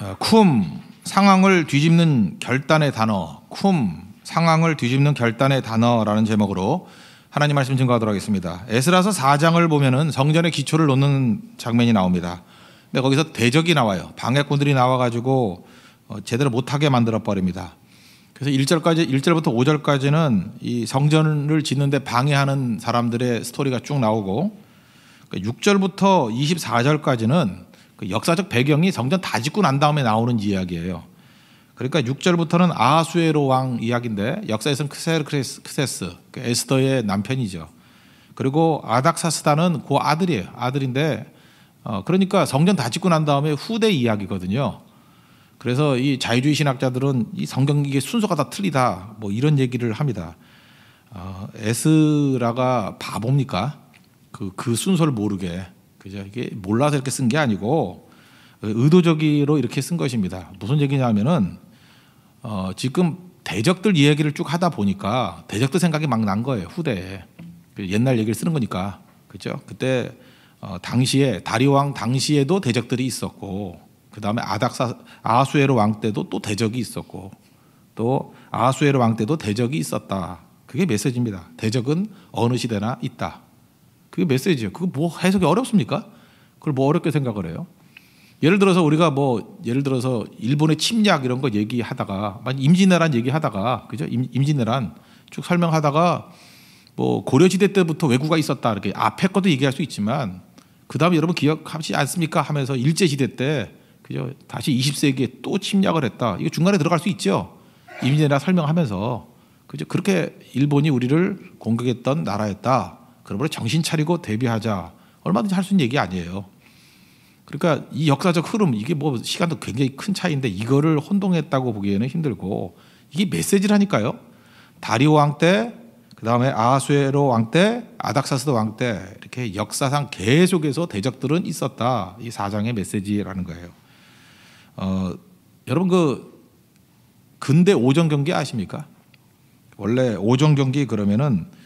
어, 쿰 상황을 뒤집는 결단의 단어 쿰 상황을 뒤집는 결단의 단어라는 제목으로 하나님 말씀 증거하도록 하겠습니다. 에스라서 4장을 보면은 성전의 기초를 놓는 장면이 나옵니다. 근데 거기서 대적이 나와요. 방해꾼들이 나와가지고 어, 제대로 못하게 만들어 버립니다. 그래서 1절까지 1절부터 5절까지는 이 성전을 짓는데 방해하는 사람들의 스토리가 쭉 나오고 6절부터 그러니까 24절까지는 그 역사적 배경이 성전 다 짓고 난 다음에 나오는 이야기예요. 그러니까 6절부터는 아수에로왕 이야기인데 역사에서는 크세르크세스 그 에스더의 남편이죠. 그리고 아닥사스다는 그 아들이에요. 아들인데 어, 그러니까 성전 다 짓고 난 다음에 후대 이야기거든요. 그래서 이 자유주의 신학자들은 이 성경 이게 순서가 다 틀리다 뭐 이런 얘기를 합니다. 어, 에스라가 바보입니까? 그, 그 순서를 모르게 그죠? 이게 몰라서 이렇게 쓴 게 아니고 의도적으로 이렇게 쓴 것입니다. 무슨 얘기냐면은 어, 지금 대적들 이야기를 쭉 하다 보니까 대적들 생각이 막 난 거예요 후대에 그 옛날 얘기를 쓰는 거니까 그죠? 그때 어, 당시에 다리왕 당시에도 대적들이 있었고 그 다음에 아닥사 아수에르왕 때도 또 대적이 있었고 또아수에르왕 때도 대적이 있었다. 그게 메시지입니다. 대적은 어느 시대나 있다. 그게 메시지예요. 그거 뭐 해석이 어렵습니까? 그걸 뭐 어렵게 생각을 해요? 예를 들어서 우리가 뭐 예를 들어서 일본의 침략 이런 거 얘기하다가 임진왜란 얘기하다가 그죠? 임, 임진왜란 쭉 설명하다가 뭐 고려시대 때부터 왜구가 있었다 이렇게 앞에 것도 얘기할 수 있지만 그다음에 여러분 기억하지 않습니까 하면서 일제 시대 때 그죠? 다시 20세기에 또 침략을 했다. 이거 중간에 들어갈 수 있죠. 임진왜란 설명하면서 그죠? 그렇게 일본이 우리를 공격했던 나라였다. 그러므로 정신 차리고 대비하자. 얼마든지 할 수 있는 얘기 아니에요. 그러니까 이 역사적 흐름 이게 뭐 시간도 굉장히 큰 차이인데 이거를 혼동했다고 보기에는 힘들고 이게 메시지라니까요. 다리오 왕 때, 그 다음에 아수에로왕 때, 아닥사스도 왕 때 이렇게 역사상 계속해서 대적들은 있었다. 이 사장의 메시지라는 거예요. 어, 여러분 그 근대 오정 경기 아십니까? 원래 오정 경기 그러면은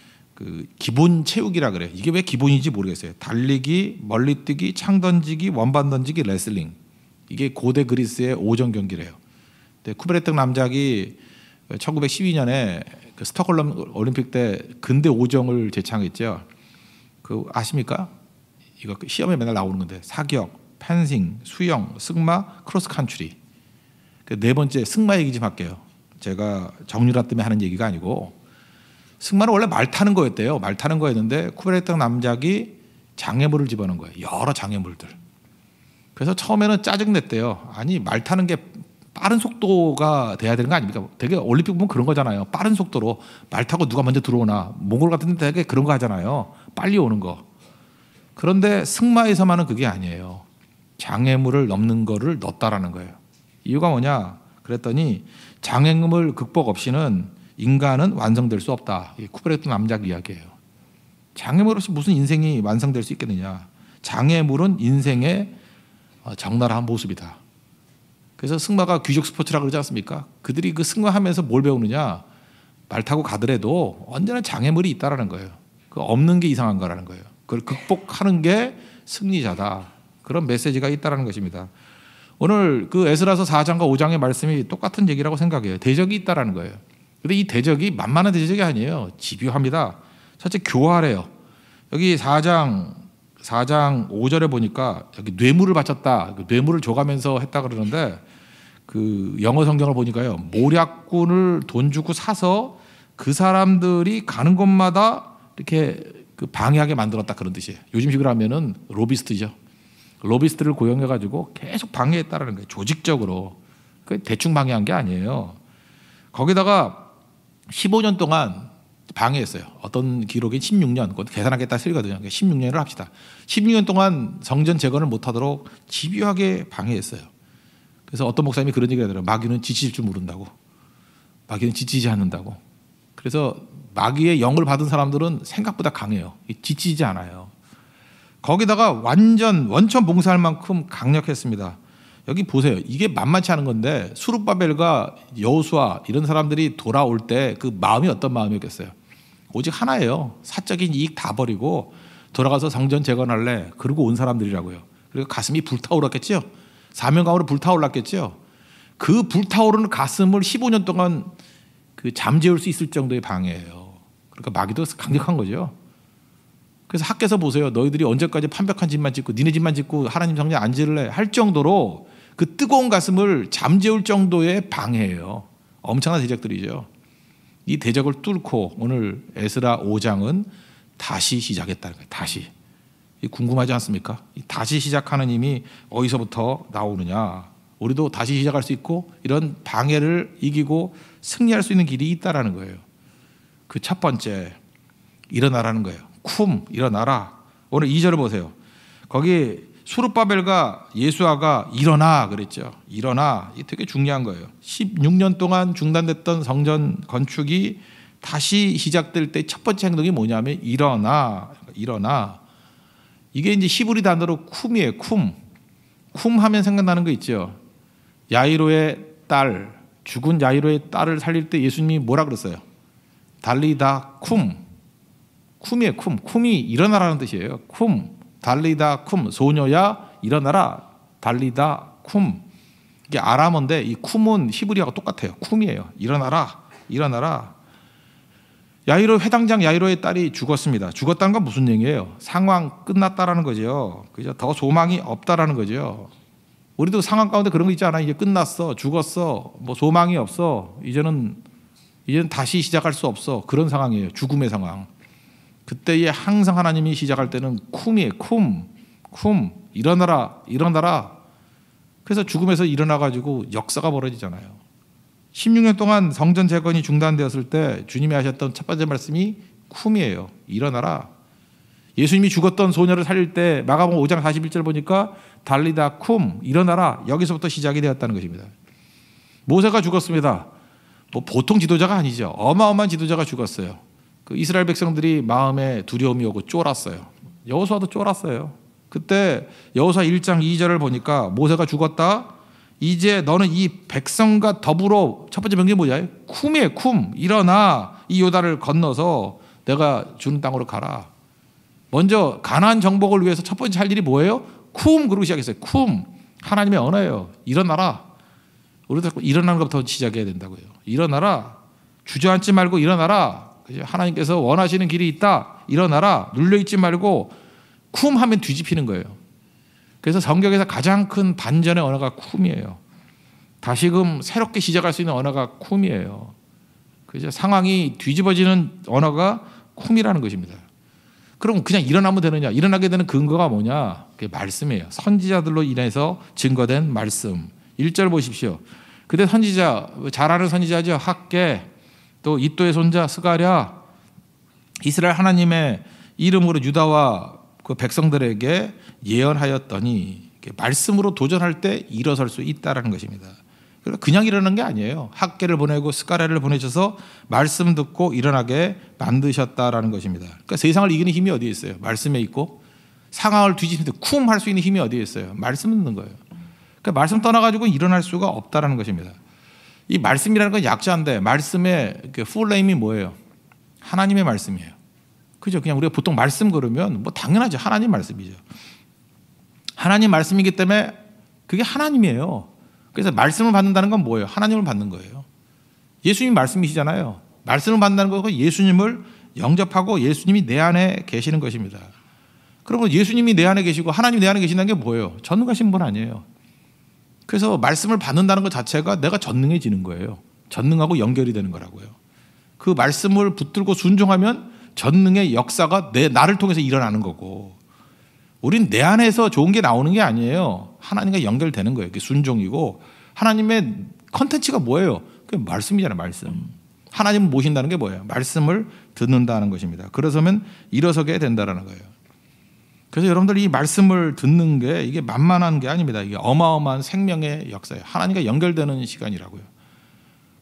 그 기본 체육이라 그래. 이게 왜 기본인지 모르겠어요. 달리기, 멀리뛰기, 창 던지기, 원반 던지기, 레슬링. 이게 고대 그리스의 오전 경기래요. 근데 쿠베르텍 남작이 1912년에 그 스톡홀름 올림픽 때 근대 오정을 제창했죠. 그 아십니까? 이거 그 시험에 맨날 나오는 건데 사격, 펜싱, 수영, 승마, 크로스 칸츄리. 그네 번째 승마 얘기 좀 할게요. 제가 정유라 때문에 하는 얘기가 아니고 승마는 원래 말 타는 거였대요. 말 타는 거였는데 쿠베레탕 남작이 장애물을 집어넣은 거예요. 여러 장애물들. 그래서 처음에는 짜증냈대요. 아니 말 타는 게 빠른 속도가 돼야 되는 거 아닙니까? 되게 올림픽 보면 그런 거잖아요. 빠른 속도로 말 타고 누가 먼저 들어오나 몽골 같은 데 되게 그런 거 하잖아요. 빨리 오는 거. 그런데 승마에서만은 그게 아니에요. 장애물을 넘는 거를 넣었다라는 거예요. 이유가 뭐냐? 그랬더니 장애물 극복 없이는 인간은 완성될 수 없다. 쿠브렉트 남작 이야기예요. 장애물 없이 무슨 인생이 완성될 수 있겠느냐. 장애물은 인생의 어, 적나라한 모습이다. 그래서 승마가 귀족 스포츠라 그러지 않습니까? 그들이 그 승마하면서 뭘 배우느냐? 말 타고 가더라도 언제나 장애물이 있다라는 거예요. 그 없는 게 이상한 거라는 거예요. 그걸 극복하는 게 승리자다. 그런 메시지가 있다라는 것입니다. 오늘 그 에스라서 4장과 5장의 말씀이 똑같은 얘기라고 생각해요. 대적이 있다라는 거예요. 근데 이 대적이 만만한 대적이 아니에요. 집요합니다. 첫째 교활해요. 여기 4장 4장 5절에 보니까 여기 뇌물을 바쳤다. 그 뇌물을 줘가면서 했다 그러는데 그 영어 성경을 보니까요. 모략꾼을 돈 주고 사서 그 사람들이 가는 곳마다 이렇게 그 방해하게 만들었다 그런 뜻이에요. 요즘식으로 하면은 로비스트죠. 로비스트를 고용해 가지고 계속 방해했다라는 거예요. 조직적으로. 그 대충 방해한 게 아니에요. 거기다가 15년 동안 방해했어요. 어떤 기록이 16년, 계산하겠다 쓰리거든요. 16년을 합시다. 16년 동안 성전 재건을 못하도록 집요하게 방해했어요. 그래서 어떤 목사님이 그런 얘기를 하더라고요. 마귀는 지칠 치줄 모른다고. 마귀는 지치지 않는다고. 그래서 마귀의 영을 받은 사람들은 생각보다 강해요. 지치지 않아요. 거기다가 완전 원천 봉사할 만큼 강력했습니다. 여기 보세요. 이게 만만치 않은 건데 수룹바벨과 여호수아 이런 사람들이 돌아올 때 그 마음이 어떤 마음이었겠어요? 오직 하나예요. 사적인 이익 다 버리고 돌아가서 상전 재건할래. 그리고 온 사람들이라고요. 그리고 가슴이 불타올랐겠죠 사명감으로 불타올랐겠죠그 불타오르는 가슴을 15년 동안 그 잠재울 수 있을 정도의 방해예요. 그러니까 마귀도 강력한 거죠. 그래서 학에서 보세요. 너희들이 언제까지 판벽한 집만 짓고 니네 집만 짓고 하나님 성전 안 지을래 할 정도로 그 뜨거운 가슴을 잠재울 정도의 방해예요. 엄청난 대적들이죠. 이 대적을 뚫고 오늘 에스라 5장은 다시 시작했다는 거예요. 다시. 궁금하지 않습니까? 다시 시작하는 힘이 어디서부터 나오느냐. 우리도 다시 시작할 수 있고 이런 방해를 이기고 승리할 수 있는 길이 있다라는 거예요. 그 첫 번째 일어나라는 거예요. 쿰 일어나라. 오늘 2절을 보세요. 거기 수르바벨과 예수아가 일어나 그랬죠. 일어나. 이게 되게 중요한 거예요. 16년 동안 중단됐던 성전 건축이 다시 시작될 때 첫 번째 행동이 뭐냐면 일어나. 일어나. 이게 이제 히브리 단어로 쿰이에요. 쿰. 쿰 하면 생각나는 거 있죠. 야이로의 딸, 죽은 야이로의 딸을 살릴 때 예수님이 뭐라 그랬어요? 달리다 쿰. 쿰이에 쿰. 쿰이 일어나라는 뜻이에요. 쿰. 달리다 쿰. 소녀야 일어나라. 달리다 쿰. 이게 아람어인데 이 쿰은 히브리어가 똑같아요. 쿰이에요. 일어나라. 일어나라. 야이로 회당장 야이로의 딸이 죽었습니다. 죽었다는 건 무슨 얘기예요? 상황 끝났다라는 거죠. 그죠? 더 소망이 없다라는 거죠. 우리도 상황 가운데 그런 거 있지 않아? 이제 끝났어, 죽었어, 뭐 소망이 없어. 이제는 이제는 다시 시작할 수 없어. 그런 상황이에요. 죽음의 상황. 그때에 항상 하나님이 시작할 때는 쿰이에 쿰, 쿰, 일어나라, 일어나라. 그래서 죽음에서 일어나가지고 역사가 벌어지잖아요. 16년 동안 성전 재건이 중단되었을 때 주님이 하셨던 첫 번째 말씀이 쿰이에요. 일어나라. 예수님이 죽었던 소녀를 살릴 때 마가복음 5장 41절 보니까 달리다 쿰 일어나라 여기서부터 시작이 되었다는 것입니다. 모세가 죽었습니다. 뭐 보통 지도자가 아니죠. 어마어마한 지도자가 죽었어요. 그 이스라엘 백성들이 마음에 두려움이 오고 쫄았어요. 여호수아도 쫄았어요. 그때 여호수아 1장 2절을 보니까 모세가 죽었다. 이제 너는 이 백성과 더불어 첫 번째 명령이 뭐냐? 쿰에 쿰. 일어나 이 요다를 건너서 내가 주는 땅으로 가라. 먼저 가나 정복을 위해서 첫 번째 할 일이 뭐예요? 쿰 그러고 시작했어요. 쿰 하나님의 언어예요. 일어나라. 우리 자 일어나는 것부터 시작해야 된다고요. 일어나라. 주저앉지 말고 일어나라. 하나님께서 원하시는 길이 있다. 일어나라. 눌려있지 말고 쿰 하면 뒤집히는 거예요. 그래서 성경에서 가장 큰 반전의 언어가 쿰이에요. 다시금 새롭게 시작할 수 있는 언어가 쿰이에요. 그래서 상황이 뒤집어지는 언어가 쿰이라는 것입니다. 그럼 그냥 일어나면 되느냐? 일어나게 되는 근거가 뭐냐? 그게 말씀이에요. 선지자들로 인해서 증거된 말씀. 1절 보십시오. 그때 선지자, 잘하는 선지자죠. 학계, 또 이또의 손자 스가랴 이스라엘 하나님의 이름으로 유다와 그 백성들에게 예언하였더니 말씀으로 도전할 때 일어설 수 있다라는 것입니다. 그냥 일어난 게 아니에요. 학계를 보내고 스카라를 보내셔서 말씀 듣고 일어나게 만드셨다라는 것입니다. 그러니까 세상을 이기는 힘이 어디에 있어요? 말씀에 있고 상황을 뒤집는데 쿵 할 수 있는 힘이 어디에 있어요? 말씀 듣는 거예요. 그러니까 말씀 떠나가지고 일어날 수가 없다라는 것입니다. 이 말씀이라는 건 약자인데 말씀의 그 풀네임이 뭐예요? 하나님의 말씀이에요. 그죠? 그냥 우리가 보통 말씀 그러면 뭐 당연하죠. 하나님 말씀이죠. 하나님 말씀이기 때문에 그게 하나님이에요. 그래서 말씀을 받는다는 건 뭐예요? 하나님을 받는 거예요. 예수님 말씀이시잖아요. 말씀을 받는다는 것은 예수님을 영접하고 예수님이 내 안에 계시는 것입니다. 그러면 예수님이 내 안에 계시고 하나님 내 안에 계신다는 게 뭐예요? 전능하신 분 아니에요. 그래서 말씀을 받는다는 것 자체가 내가 전능해지는 거예요. 전능하고 연결이 되는 거라고요. 그 말씀을 붙들고 순종하면 전능의 역사가 내 나를 통해서 일어나는 거고 우린 내 안에서 좋은 게 나오는 게 아니에요. 하나님과 연결되는 거예요. 그게 순종이고 하나님의 컨텐츠가 뭐예요? 그 말씀이잖아요. 말씀. 하나님 모신다는 게 뭐예요? 말씀을 듣는다는 것입니다. 그래서면 일어서게 된다는 거예요. 그래서 여러분들 이 말씀을 듣는 게 이게 만만한 게 아닙니다. 이게 어마어마한 생명의 역사예요. 하나님과 연결되는 시간이라고요.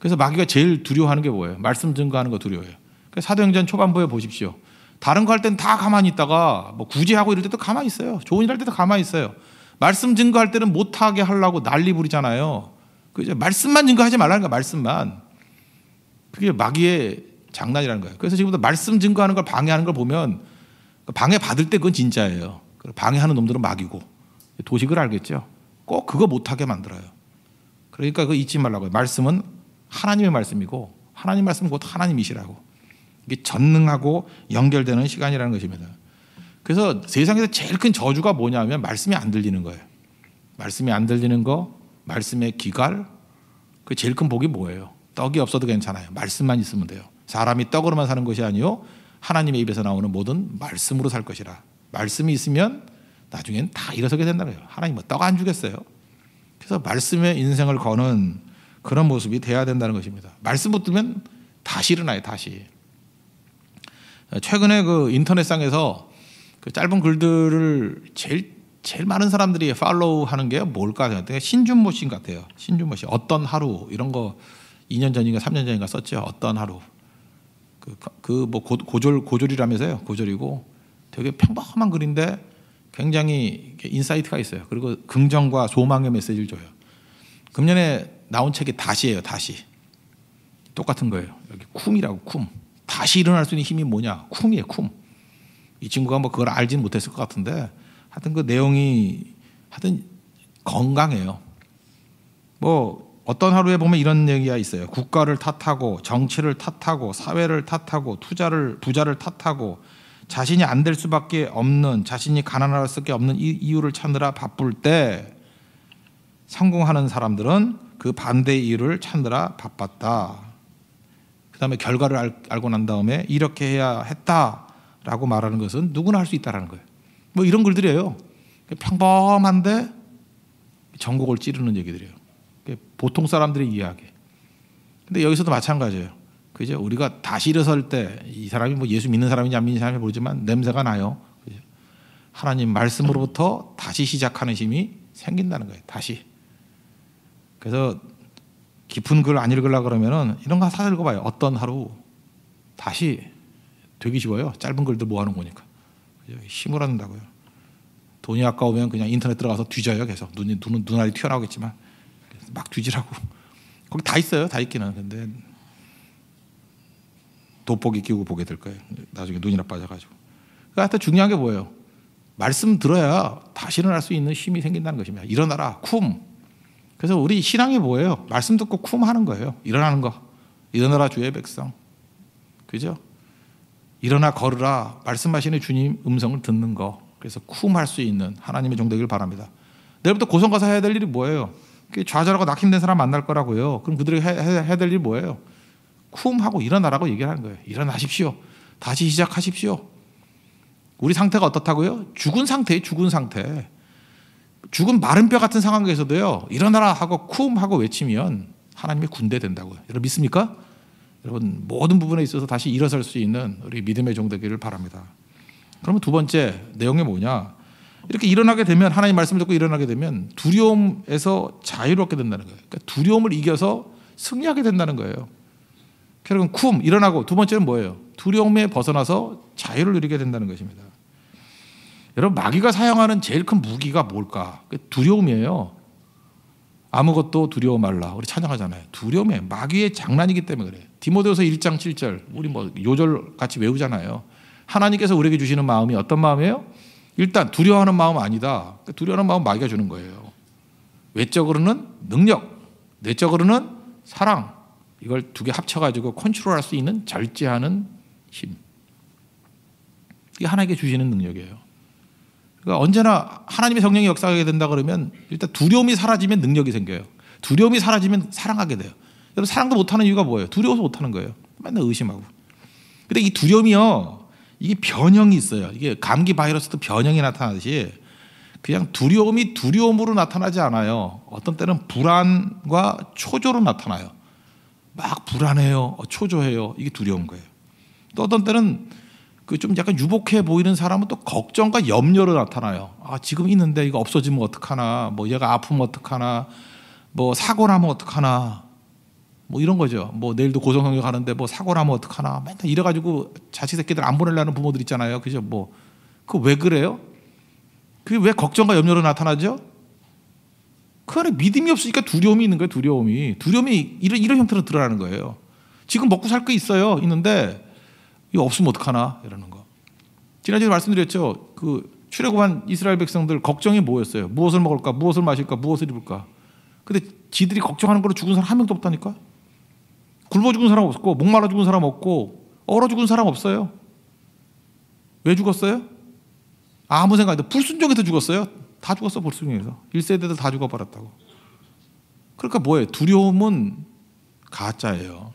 그래서 마귀가 제일 두려워하는 게 뭐예요? 말씀 증거하는 거 두려워해요. 사도행전 초반부에 보십시오. 다른 거 할 땐 다 가만히 있다가 뭐 구제하고 이럴 때도 가만히 있어요. 좋은 일 할 때도 가만히 있어요. 말씀 증거할 때는 못하게 하려고 난리 부리잖아요. 그죠? 말씀만 증거하지 말라는 거야, 말씀만. 그게 마귀의 장난이라는 거예요. 그래서 지금부터 말씀 증거하는 걸 방해하는 걸 보면 방해 받을 때 그건 진짜예요. 방해하는 놈들은 막이고 도식을 알겠죠. 꼭 그거 못하게 만들어요. 그러니까 그거 잊지 말라고요. 말씀은 하나님의 말씀이고 하나님 말씀은 곧 하나님이시라고. 이게 전능하고 연결되는 시간이라는 것입니다. 그래서 세상에서 제일 큰 저주가 뭐냐면 말씀이 안 들리는 거예요. 말씀이 안 들리는 거, 말씀의 기갈, 그 제일 큰 복이 뭐예요? 떡이 없어도 괜찮아요. 말씀만 있으면 돼요. 사람이 떡으로만 사는 것이 아니요. 하나님의 입에서 나오는 모든 말씀으로 살 것이라. 말씀이 있으면 나중엔 다 일어서게 된다는 요 하나님 뭐떡 안 주겠어요. 그래서 말씀의 인생을 거는 그런 모습이 돼야 된다는 것입니다. 말씀 붙들면 다시 일어나요, 다시. 최근에 그 인터넷상에서 그 짧은 글들을 제일 제일 많은 사람들이 팔로우 하는 게 뭘까 생각해 신준모 씨인 것 같아요. 신준모 씨 어떤 하루 이런 거 2년 전인가 3년 전인가 썼죠. 어떤 하루 그뭐 그 뭐 고졸 고졸이라면서요 고졸이고 되게 평범한 글인데 굉장히 인사이트가 있어요. 그리고 긍정과 소망의 메시지를 줘요. 금년에 나온 책이 다시예요. 다시 똑같은 거예요. 여기 쿰이라고 쿰. 다시 일어날 수 있는 힘이 뭐냐? 쿰이에요. 쿰. 이 친구가 뭐 그걸 알지는 못했을 것 같은데 하여튼 그 내용이 하여튼 건강해요. 뭐 어떤 하루에 보면 이런 얘기가 있어요. 국가를 탓하고 정치를 탓하고 사회를 탓하고 투자를 부자를 탓하고 자신이 안 될 수밖에 없는 자신이 가난할 수밖에 없는 이 이유를 찾느라 바쁠 때 성공하는 사람들은 그 반대 이유를 찾느라 바빴다. 그다음에 결과를 알, 고난 다음에 이렇게 해야 했다라고 말하는 것은 누구나 할 수 있다라는 거예요. 뭐 이런 글들이에요. 평범한데 전곡을 찌르는 얘기들이에요. 보통 사람들의 이야기. 근데 여기서도 마찬가지예요. 그죠? 우리가 다시 일어설 때 이 사람이 뭐 예수 믿는 사람인지 안 믿는 사람인지 모르지만 냄새가 나요. 그죠? 하나님 말씀으로부터 다시 시작하는 힘이 생긴다는 거예요. 다시. 그래서 깊은 글 안 읽으려 그러면은 이런 거사 읽어봐요. 어떤 하루 다시 되기 쉬워요. 짧은 글들 모아놓 거니까 그죠? 힘을 얻는다고요. 돈이 아까우면 그냥 인터넷 들어가서 뒤져요. 계속 눈눈 눈알이 튀어나오겠지만. 막 뒤질하고 거기 다 있어요 다 있기는 근데 돋보기 끼고 우 보게 될 거예요 나중에 눈이나 빠져가지고 그러니까 하여튼 중요한 게 뭐예요 말씀 들어야 다시 일어날 수 있는 힘이 생긴다는 것입니다 일어나라 쿰 그래서 우리 신앙이 뭐예요 말씀 듣고 쿰 하는 거예요 일어나는 거 일어나라 주의 백성 그죠 일어나 걸으라 말씀하시는 주님 음성을 듣는 거 그래서 쿰 할 수 있는 하나님의 종되길 바랍니다 내일부터 고성가사 해야 될 일이 뭐예요 그 좌절하고 낙심된 사람 만날 거라고요. 그럼 그들이 해야 될 일 뭐예요? 쿰하고 일어나라고 얘기하는 거예요. 일어나십시오. 다시 시작하십시오. 우리 상태가 어떻다고요? 죽은 상태예 죽은 상태. 죽은 마른 뼈 같은 상황에서도요. 일어나라 하고 쿰하고 외치면 하나님의 군대 된다고요. 여러분 믿습니까? 여러분 모든 부분에 있어서 다시 일어설 수 있는 우리 믿음의 종 되기를 바랍니다. 그러면 두 번째 내용이 뭐냐? 이렇게 일어나게 되면 하나님 말씀 듣고 일어나게 되면 두려움에서 자유롭게 된다는 거예요. 그러니까 두려움을 이겨서 승리하게 된다는 거예요. 결국은 쿰 일어나고 두 번째는 뭐예요? 두려움에 벗어나서 자유를 누리게 된다는 것입니다. 여러분 마귀가 사용하는 제일 큰 무기가 뭘까? 두려움이에요. 아무것도 두려워 말라. 우리 찬양하잖아요. 두려움에 마귀의 장난이기 때문에 그래요. 디모데후서 1장 7절 우리 뭐 요절 같이 외우잖아요. 하나님께서 우리에게 주시는 마음이 어떤 마음이에요? 일단 두려워하는 마음 아니다. 그러니까 두려워하는 마음 마귀가 주는 거예요. 외적으로는 능력, 내적으로는 사랑. 이걸 두 개 합쳐가지고 컨트롤할 수 있는 절제하는 힘. 이게 하나에게 주시는 능력이에요. 그러니까 언제나 하나님의 성령이 역사하게 된다 그러면 일단 두려움이 사라지면 능력이 생겨요. 두려움이 사라지면 사랑하게 돼요. 여러분 사랑도 못하는 이유가 뭐예요? 두려워서 못하는 거예요. 맨날 의심하고. 근데 이 두려움이요 이게 변형이 있어요. 이게 감기 바이러스도 변형이 나타나듯이 그냥 두려움이 두려움으로 나타나지 않아요. 어떤 때는 불안과 초조로 나타나요. 막 불안해요. 어, 초조해요. 이게 두려운 거예요. 또 어떤 때는 그 좀 약간 유복해 보이는 사람은 또 걱정과 염려로 나타나요. 아, 지금 있는데 이거 없어지면 어떡하나. 뭐 얘가 아프면 어떡하나. 뭐 사고 나면 어떡하나. 뭐 이런 거죠. 뭐 내일도 고성성교 가는데 뭐 사고나면 어떡하나. 맨날 이래가지고 자식 새끼들 안 보내려는 부모들 있잖아요. 그죠? 뭐. 그 왜 그래요? 그게 왜 걱정과 염려로 나타나죠? 그 안에 믿음이 없으니까 두려움이 있는 거예요. 두려움이. 두려움이 이런, 이런 형태로 드러나는 거예요. 지금 먹고 살 거 있어요. 있는데 이거 없으면 어떡하나. 이러는 거. 지난주에 말씀드렸죠. 그 출애굽한 이스라엘 백성들 걱정이 뭐였어요? 무엇을 먹을까? 무엇을 마실까? 무엇을 입을까? 근데 지들이 걱정하는 걸로 죽은 사람 한 명도 없다니까? 굶어 죽은 사람 없고 목말라 죽은 사람 없고 얼어 죽은 사람 없어요. 왜 죽었어요? 아무 생각 안 돼. 불순종해서 죽었어요. 다 죽었어 불순종해서. 1세대들 다 죽어버렸다고. 그러니까 뭐예요? 두려움은 가짜예요.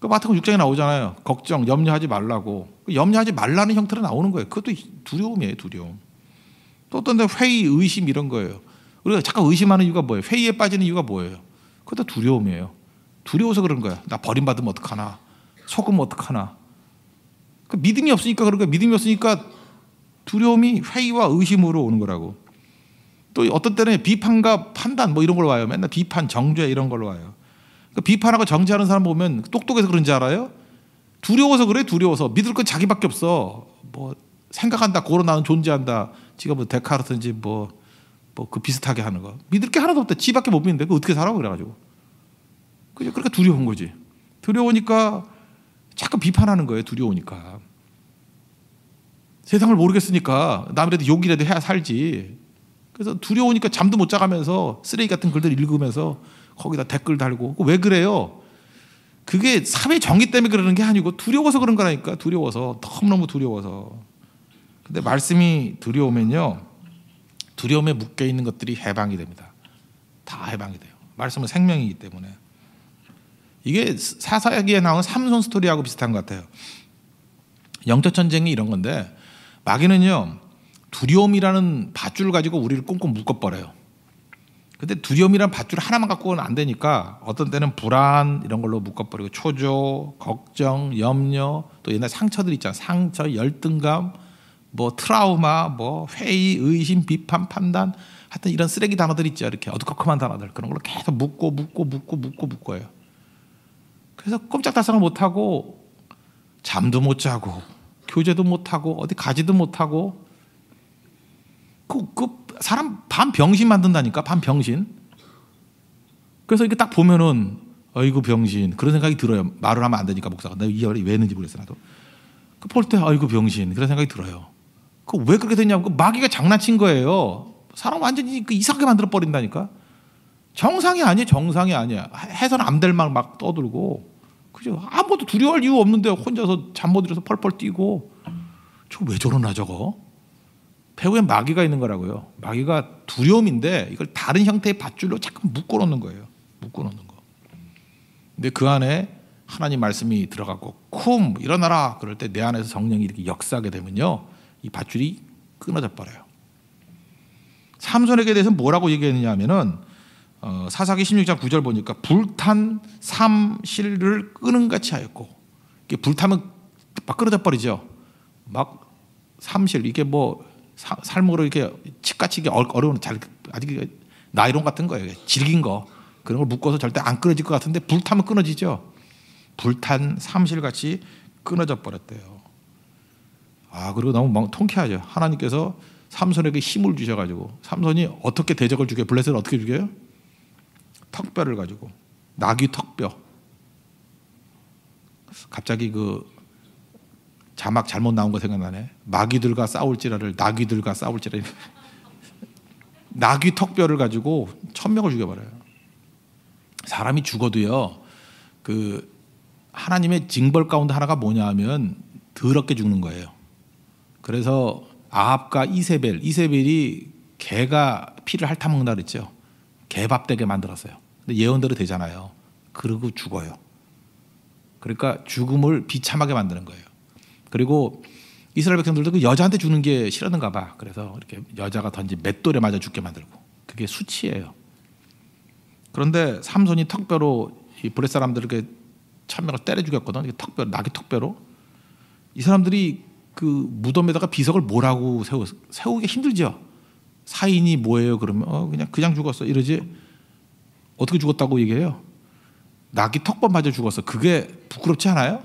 그 마태복음 6장에 나오잖아요. 걱정, 염려하지 말라고. 그 염려하지 말라는 형태로 나오는 거예요. 그것도 두려움이에요, 두려움. 또 어떤 데 회의, 의심 이런 거예요. 우리가 잠깐 의심하는 이유가 뭐예요? 회의에 빠지는 이유가 뭐예요? 그것도 두려움이에요. 두려워서 그런 거야. 나 버림받으면 어떡하나. 속으면 어떡하나. 그 믿음이 없으니까 그런 거야. 믿음이 없으니까 두려움이 회의와 의심으로 오는 거라고. 또 어떤 때는 비판과 판단 뭐 이런 걸로 와요. 맨날 비판, 정죄 이런 걸로 와요. 그 비판하고 정죄하는 사람 보면 똑똑해서 그런지 알아요? 두려워서 그래, 두려워서. 믿을 건 자기밖에 없어. 뭐 생각한다, 고로 나는 존재한다. 지가 뭐 데카르트인지 뭐, 뭐 그 비슷하게 하는 거. 믿을 게 하나도 없다. 지밖에 못 믿는데 그 어떻게 살아? 그래가지고. 그죠? 그러니까 두려운 거지. 두려우니까 자꾸 비판하는 거예요. 두려우니까. 세상을 모르겠으니까 남이라도 욕이라도 해야 살지. 그래서 두려우니까 잠도 못 자가면서 쓰레기 같은 글들 읽으면서 거기다 댓글 달고 왜 그래요? 그게 사회 정의 때문에 그러는 게 아니고 두려워서 그런 거라니까 두려워서 너무너무 두려워서 근데 말씀이 두려우면요 두려움에 묶여 있는 것들이 해방이 됩니다 다 해방이 돼요 말씀은 생명이기 때문에 이게 사사기에 나온 삼손 스토리하고 비슷한 것 같아요. 영적 전쟁이 이런 건데 마귀는요 두려움이라는 밧줄 가지고 우리를 꽁꽁 묶어버려요. 근데 두려움이란 밧줄 하나만 갖고는 안 되니까 어떤 때는 불안 이런 걸로 묶어버리고 초조, 걱정, 염려 또 옛날 상처들 있잖아 상처, 열등감, 뭐 트라우마, 뭐 회의, 의심, 비판, 판단 하여튼 이런 쓰레기 단어들 있죠 이렇게 어두컴컴한 단어들 그런 걸로 계속 묶고 묶고 묶고 묶고 묶어요. 그래서 꼼짝달싹을 못하고 잠도 못 자고 교제도 못하고 어디 가지도 못하고 그, 그 사람 반 병신 만든다니까 반 병신 그래서 이렇게 딱 보면은 아이고 병신 그런 생각이 들어요 말을 하면 안 되니까 목사가 내가 이 말이 왜 했는지 모르겠어 나도 그 볼 때 아이고 병신 그런 생각이 들어요 그 왜 그렇게 됐냐고 그 마귀가 장난친 거예요 사람 완전히 그 이상하게 만들어 버린다니까 정상이 아니야, 정상이 아니야. 해선는안될막 떠들고, 그죠? 아무도 두려워할 이유 없는데 혼자서 잠못 이어서 펄펄 뛰고, 저 왜 저러나 저거? 배우에 마귀가 있는 거라고요. 마귀가 두려움인데 이걸 다른 형태의 밧줄로 자꾸 묶어놓는 거예요. 묶어놓는 거. 근데 그 안에 하나님 말씀이 들어가고 쿰 일어나라 그럴 때 내 안에서 성령이 이렇게 역사하게 되면요 이 밧줄이 끊어져 버려요. 삼손에게 대해서 뭐라고 얘기했느냐면은 어, 사사기 16장 9절 보니까 불탄 삼실을 끄는 같이 하였고 이게 불타면 막 끌어져 버리죠. 막 삼실 이게 뭐 사, 삶으로 이렇게 칩같이 어려운 잘 아직 나이론 같은 거예요. 질긴 거 그런 걸 묶어서 절대 안 끊어질 것 같은데 불타면 끊어지죠. 불탄 삼실같이 끊어져 버렸대요. 아 그리고 너무 막 통쾌하죠. 하나님께서 삼손에게 힘을 주셔가지고 삼손이 어떻게 대적을 죽여 블레셋을 어떻게 죽여요? 턱뼈를 가지고 낙이 턱뼈. 갑자기 그 자막 잘못 나온 거 생각나네. 마귀들과 싸울지라를 낙귀들과 싸울지라. 낙귀 턱뼈를 가지고 천 명을 죽여버려요. 사람이 죽어도요. 그 하나님의 징벌 가운데 하나가 뭐냐하면 더럽게 죽는 거예요. 그래서 아합과 이세벨, 이세벨이 개가 피를 핥아먹는다 그랬죠. 개밥되게 만들었어요. 예언대로 되잖아요. 그러고 죽어요. 그러니까 죽음을 비참하게 만드는 거예요. 그리고 이스라엘 백성들도 그 여자한테 죽는 게 싫었는가 봐. 그래서 이렇게 여자가 던진 맷돌에 맞아 죽게 만들고 그게 수치예요. 그런데 삼손이 턱뼈로 이브렛 사람들에게 참매가 때려 죽였거든. 턱뼈 나귀 턱뼈로 이 사람들이 그 무덤에다가 비석을 뭐라고 세우 세우기 힘들죠. 사인이 뭐예요? 그러면 어, 그냥 그냥 죽었어 이러지. 어떻게 죽었다고 얘기해요? 낙이 턱밥 맞아 죽었어. 그게 부끄럽지 않아요?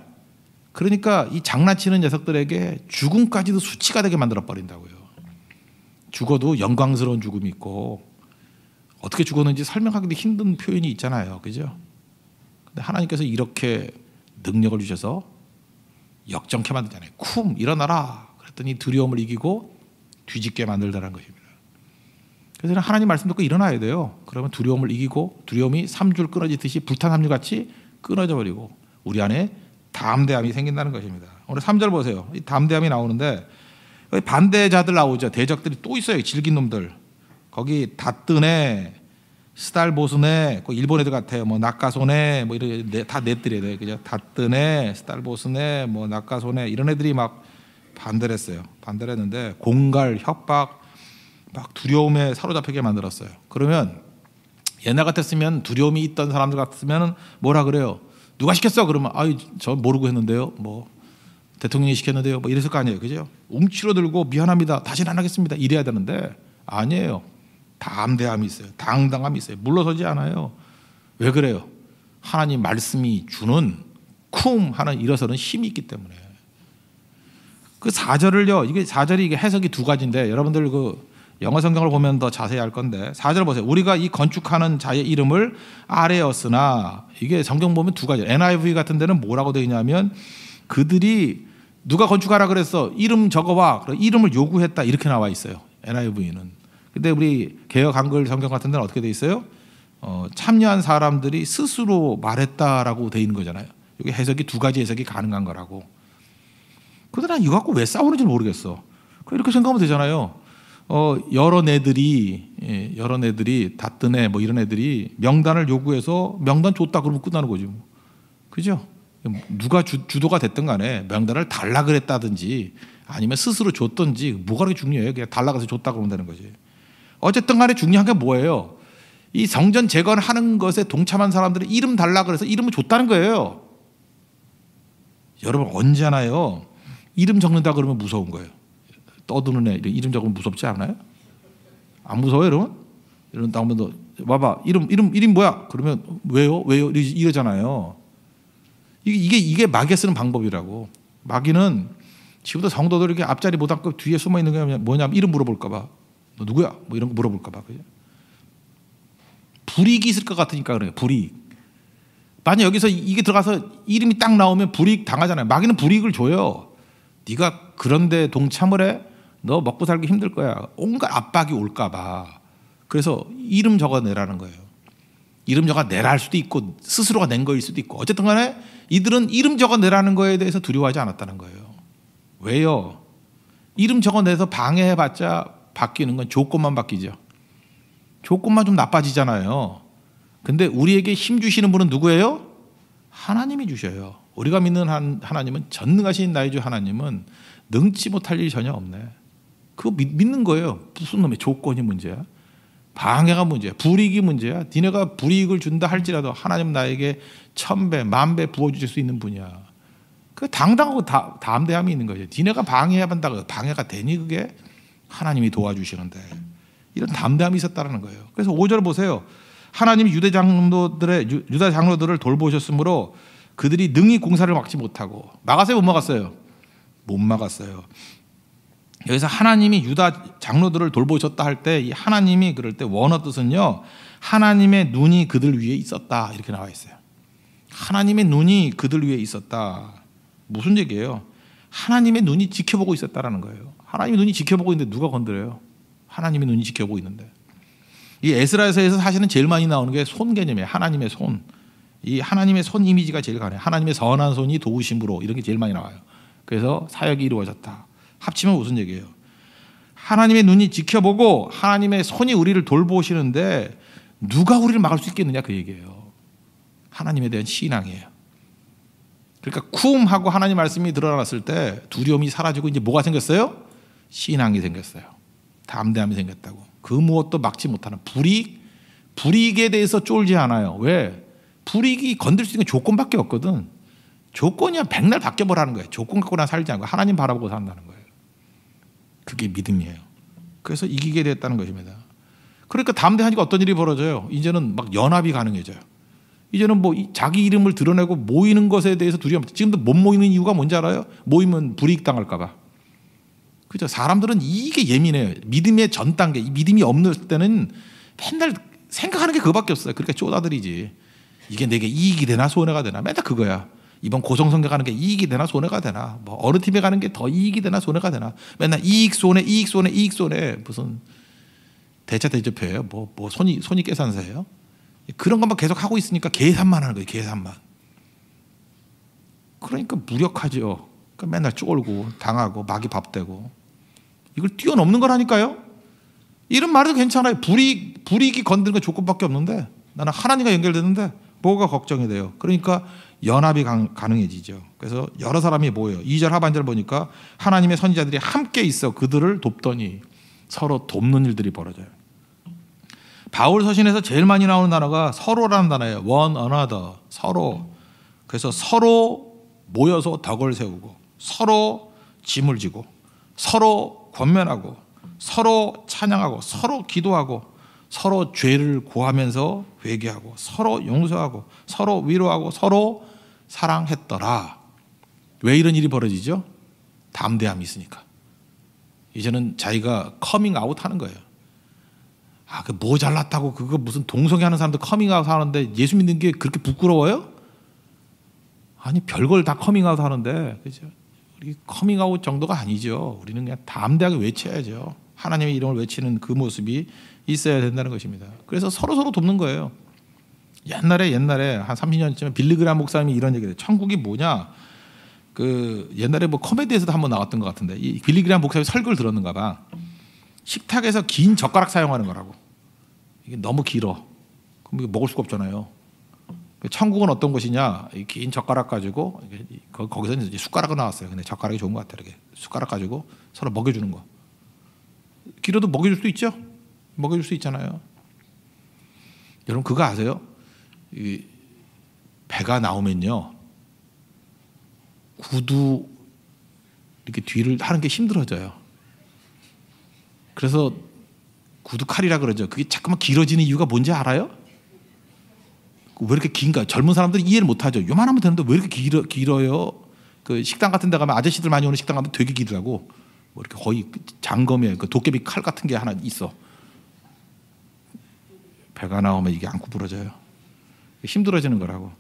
그러니까 이 장난치는 녀석들에게 죽음까지도 수치가 되게 만들어 버린다고요. 죽어도 영광스러운 죽음이 있고 어떻게 죽었는지 설명하기도 힘든 표현이 있잖아요. 그죠? 근데 하나님께서 이렇게 능력을 주셔서 역정케 만드잖아요. 쿰 일어나라. 그랬더니 두려움을 이기고 뒤집게 만들다는 것입니다. 그래서 하나님 말씀 듣고 일어나야 돼요. 그러면 두려움을 이기고 두려움이 삼줄 끊어지듯이 불탄함유 같이 끊어져 버리고 우리 안에 담대함이 생긴다는 것입니다. 오늘 3절 보세요. 이 담대함이 나오는데 반대자들 나오죠. 대적들이 또 있어요. 질긴 놈들. 거기 다뜨네, 스탈보스네, 그 일본 애들 같아요. 뭐 낙가소네, 뭐 이런 네, 다 넷들이에요. 네, 그죠? 다뜨네, 스탈보스네, 뭐 낙가소네 이런 애들이 막반대 했어요. 반대 했는데 공갈, 협박, 막 두려움에 사로잡히게 만들었어요. 그러면 옛날 같았으면 두려움이 있던 사람들 같으면 뭐라 그래요? 누가 시켰어? 그러면 아이저 모르고 했는데요. 뭐 대통령이 시켰는데요. 뭐 이랬을 거 아니에요. 그죠? 움츠러들고 미안합니다. 다시는 안 하겠습니다. 이래야 되는데 아니에요. 담대함이 있어요. 당당함이 있어요. 물러서지 않아요. 왜 그래요? 하나님 말씀이 주는 쿰 하는 일어서는 힘이 있기 때문에. 그 4절을요. 이게 4절이 이게 해석이 두 가지인데 여러분들 그 영어 성경을 보면 더 자세히 알 건데 4절 보세요. 우리가 이 건축하는 자의 이름을 아레였으나 이게 성경 보면 두 가지. NIV 같은 데는 뭐라고 되어 있냐면 그들이 누가 건축하라 그랬어. 이름 적어 와. 이름을 요구했다. 이렇게 나와 있어요. NIV는. 근데 우리 개혁 한글 성경 같은 데는 어떻게 돼 있어요? 어, 참여한 사람들이 스스로 말했다라고 돼 있는 거잖아요. 여기 해석이 두 가지 해석이 가능한 거라고. 그러나 아, 이거 갖고 왜 싸우는지 모르겠어. 이렇게 생각하면 되잖아요. 어, 여러 애들이 예, 여러 애들이 다뜨네 뭐 이런 애들이 명단을 요구해서 명단 줬다 그러면 끝나는 거지 뭐. 그죠? 누가 주, 주도가 됐든 간에 명단을 달라 그랬다든지 아니면 스스로 줬든지 뭐가 그렇게 중요해요? 그냥 달라 그서 줬다 그러면 되는 거지. 어쨌든 간에 중요한 게 뭐예요? 이 성전 재건하는 것에 동참한 사람들은 이름 달라 그래서 이름을 줬다는 거예요. 여러분 언제나요. 이름 적는다 그러면 무서운 거예요. 떠드는 애 이름 잡으면 무섭지 않아요? 안 무서워요, 여러분? 이런 다음에도 봐봐 이름 이름 이름 뭐야? 그러면 왜요? 왜요? 이러잖아요. 이게 이게 마귀 쓰는 방법이라고. 마귀는 지금도 성도들 이렇게 앞자리 못 앉고 뒤에 숨어 있는 게 뭐냐면 이름 물어볼까봐. 너 누구야? 뭐 이런 거 물어볼까봐. 그죠? 불이익이 있을 것 같으니까 그래요. 불이익. 만약 여기서 이게 들어가서 이름이 딱 나오면 불이익 당하잖아요. 마귀는 불이익을 줘요. 네가 그런데 동참을 해? 너 먹고 살기 힘들 거야. 온갖 압박이 올까 봐. 그래서 이름 적어내라는 거예요. 이름 적어내라 할 수도 있고 스스로가 낸 거일 수도 있고 어쨌든 간에 이들은 이름 적어내라는 거에 대해서 두려워하지 않았다는 거예요. 왜요? 이름 적어내서 방해해봤자 바뀌는 건 조건만 바뀌죠. 조건만 좀 나빠지잖아요. 근데 우리에게 힘 주시는 분은 누구예요? 하나님이 주셔요. 우리가 믿는 한, 하나님은 전능하신 나의 주 하나님은 능치 못할 일이 전혀 없네. 그거 믿, 는 거예요. 무슨 놈의 조건이 문제야? 방해가 문제야. 불이익이 문제야. 니네가 불이익을 준다 할지라도 하나님 나에게 천배, 만배 부어주실 수 있는 분이야. 그 당당하고 다, 담대함이 있는 거죠. 니네가 방해해야 한다고 방해가 되니 그게 하나님이 도와주시는데 이런 담대함이 있었다는 거예요. 그래서 5절 보세요. 하나님이 유대 장로들의 유다 장로들을 돌보셨으므로 그들이 능히 공사를 막지 못하고 막았어요, 못 막았어요. 못 막았어요. 여기서 하나님이 유다 장로들을 돌보셨다 할때이 하나님이 그럴 때 원어 뜻은요. 하나님의 눈이 그들 위에 있었다 이렇게 나와 있어요. 하나님의 눈이 그들 위에 있었다. 무슨 얘기예요? 하나님의 눈이 지켜보고 있었다라는 거예요. 하나님의 눈이 지켜보고 있는데 누가 건드려요? 하나님의 눈이 지켜보고 있는데. 이 에스라에서 사실은 제일 많이 나오는 게 손 개념이에요. 하나님의 손. 이 하나님의 손 이미지가 제일 강해요. 하나님의 선한 손이 도우심으로 이런 게 제일 많이 나와요. 그래서 사역이 이루어졌다. 합치면 무슨 얘기예요? 하나님의 눈이 지켜보고 하나님의 손이 우리를 돌보시는데 누가 우리를 막을 수 있겠느냐 그 얘기예요. 하나님에 대한 신앙이에요. 그러니까 쿰하고 하나님 말씀이 드러났을 때 두려움이 사라지고 이제 뭐가 생겼어요? 신앙이 생겼어요. 담대함이 생겼다고. 그 무엇도 막지 못하는 불이익, 불이익에 대해서 쫄지 않아요. 왜? 불이익이 건들 수 있는 조건밖에 없거든. 조건이야 백날 바뀌어보라는 거예요. 조건 갖고 나 살지 않고 하나님 바라보고 산다는 거예요. 그게 믿음이에요. 그래서 이기게 됐다는 것입니다. 그러니까 담대하니까 어떤 일이 벌어져요. 이제는 막 연합이 가능해져요. 이제는 뭐 자기 이름을 드러내고 모이는 것에 대해서 두려움. 지금도 못 모이는 이유가 뭔지 알아요? 모이면 불이익 당할까봐. 그죠? 사람들은 이게 예민해요. 믿음의 전 단계, 믿음이 없는 때는 맨날 생각하는 게 그거밖에 없어요. 그러니까 쪼다들이지. 이게 내게 이익이 되나 손해가 되나 맨날 그거야. 이번 고성선거 가는 게 이익이 되나 손해가 되나 뭐 어느 팀에 가는 게 더 이익이 되나 손해가 되나 맨날 이익 손해 이익 손해 이익 손해 무슨 대차 대조표예요 뭐, 뭐 손이 손이 계산서예요 그런 것만 계속 하고 있으니까 계산만 하는 거예요 계산만 그러니까 무력하죠 그러니까 맨날 쪼글고 당하고 막이 밥되고 이걸 뛰어넘는 거라니까요 이런 말도 괜찮아요 불이익 불이익이 건드는 건 조건밖에 없는데 나는 하나님과 연결되는데 뭐가 걱정이 돼요 그러니까 연합이 가능해지죠. 그래서 여러 사람이 모여 요 2절 하반절 보니까 하나님의 선지자들이 함께 있어 그들을 돕더니 서로 돕는 일들이 벌어져요. 바울 서신에서 제일 많이 나오는 단어가 서로라는 단어예요. one another, 서로. 그래서 서로 모여서 덕을 세우고 서로 짐을 지고 서로 권면하고 서로 찬양하고 서로 기도하고 서로 죄를 고하면서 회개하고 서로 용서하고 서로 위로하고 서로 사랑했더라. 왜 이런 일이 벌어지죠? 담대함이 있으니까. 이제는 자기가 커밍 아웃 하는 거예요. 아, 그 뭐 잘났다고 그거 무슨 동성애 하는 사람도 커밍 아웃 하는데 예수 믿는 게 그렇게 부끄러워요? 아니, 별걸 다 커밍 아웃 하는데. 그죠? 우리 커밍 아웃 정도가 아니죠. 우리는 그냥 담대하게 외쳐야죠. 하나님의 이름을 외치는 그 모습이 있어야 된다는 것입니다. 그래서 서로 서로 돕는 거예요. 옛날에 옛날에 한 30년쯤에 빌리그란 목사님이 이런 얘기를 해요. 천국이 뭐냐? 그 옛날에 뭐 코미디에서도 한 번 나왔던 것 같은데 이빌리그란 목사님이 설교를 들었는가 봐. 식탁에서 긴 젓가락 사용하는 거라고. 이게 너무 길어. 그럼 이거 먹을 수가 없잖아요. 천국은 어떤 곳이냐? 이 긴 젓가락 가지고 거기서 이제 숟가락이 나왔어요. 근데 젓가락이 좋은 것 같아요. 이렇게 숟가락 가지고 서로 먹여주는 거. 길어도 먹여줄 수 있죠. 먹여줄 수 있잖아요. 여러분 그거 아세요? 배가 나오면요 구두 이렇게 뒤를 하는 게 힘들어져요. 그래서 구두 칼이라 그러죠. 그게 자꾸만 길어지는 이유가 뭔지 알아요? 왜 이렇게 긴가? 젊은 사람들은 이해를 못하죠. 요만하면 되는데 왜 이렇게 길어, 길어요? 그 식당 같은 데 가면 아저씨들 많이 오는 식당 가면 되게 길더라고. 뭐 이렇게 거의 장검에 그 도깨비 칼 같은 게 하나 있어. 배가 나오면 이게 안 구부러져요. 힘들어지는 거라고.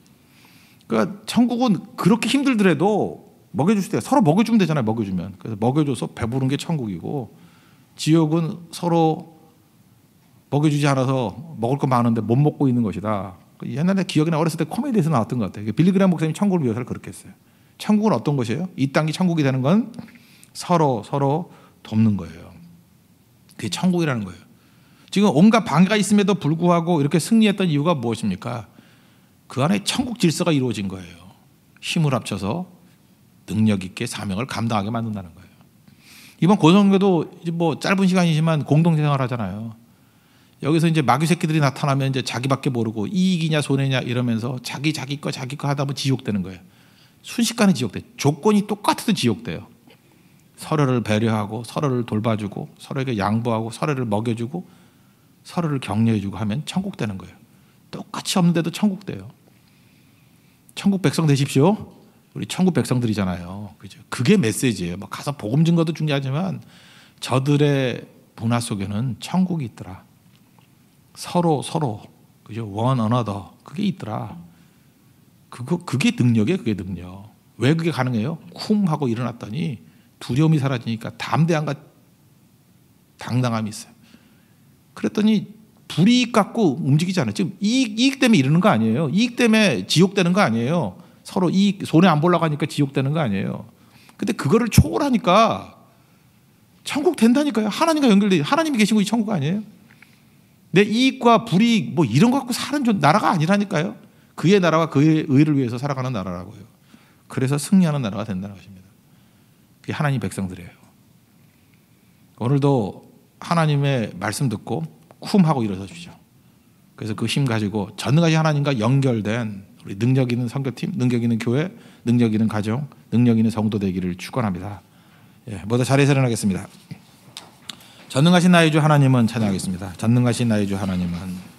그러니까 천국은 그렇게 힘들더라도 먹여줄 때 서로 먹여주면 되잖아요. 먹여주면 그래서 먹여줘서 배부른 게 천국이고 지옥은 서로 먹여주지 않아서 먹을 거 많은데 못 먹고 있는 것이다. 그 옛날에 기억이나 어렸을 때 코미디에서 나왔던 것 같아요. 그 빌리그램 목사님 천국을 묘사를 그렇게 했어요. 천국은 어떤 것이에요? 이 땅이 천국이 되는 건 서로 서로 돕는 거예요. 그게 천국이라는 거예요. 지금 온갖 방해가 있음에도 불구하고 이렇게 승리했던 이유가 무엇입니까? 그 안에 천국 질서가 이루어진 거예요. 힘을 합쳐서 능력 있게 사명을 감당하게 만든다는 거예요. 이번 고성교도 뭐 짧은 시간이지만 공동 생활하잖아요. 여기서 이제 마귀 새끼들이 나타나면 이제 자기밖에 모르고 이익이냐 손해냐 이러면서 자기 자기 거 자기 거 하다 보면 지옥되는 거예요. 순식간에 지옥돼. 조건이 똑같아도 지옥돼요. 서로를 배려하고 서로를 돌봐주고 서로에게 양보하고 서로를 먹여주고 서로를 격려해주고 하면 천국 되는 거예요. 똑같이 없는데도 천국 돼요. 천국 백성 되십시오. 우리 천국 백성들이잖아요. 그죠? 그게 메시지예요. 막 뭐 가서 복음 증거도 중요하지만 저들의 문화 속에는 천국이 있더라. 서로 서로 그죠? 원 언어더 그게 있더라. 그거 그게 능력이에요. 그게 능력. 왜 그게 가능해요? 쿵 하고 일어났더니 두려움이 사라지니까 담대함과 당당함이 있어요. 그랬더니 불이익 갖고 움직이지 않아요. 지금 이익, 이익 때문에 이러는 거 아니에요. 이익 때문에 지옥되는 거 아니에요. 서로 이익, 손해 안 보려고 하니까 지옥되는 거 아니에요. 근데 그거를 초월하니까 천국 된다니까요. 하나님과 연결돼, 하나님이 계신 곳이 천국 아니에요. 내 이익과 불이익 뭐 이런 거 갖고 사는 나라가 아니라니까요. 그의 나라와 그의 의를 위해서 살아가는 나라라고요. 그래서 승리하는 나라가 된다는 것입니다. 그게 하나님 백성들이에요. 오늘도 하나님의 말씀 듣고 쿰하고 일어서 주죠. 그래서 그 힘 가지고 전능하신 하나님과 연결된 우리 능력 있는 선교팀, 능력 있는 교회, 능력 있는 가정, 능력 있는 성도 되기를 축원합니다. 예, 모두 자리에서 일어나겠습니다. 전능하신 나의 주 하나님은 찬양하겠습니다. 전능하신 나의 주 하나님은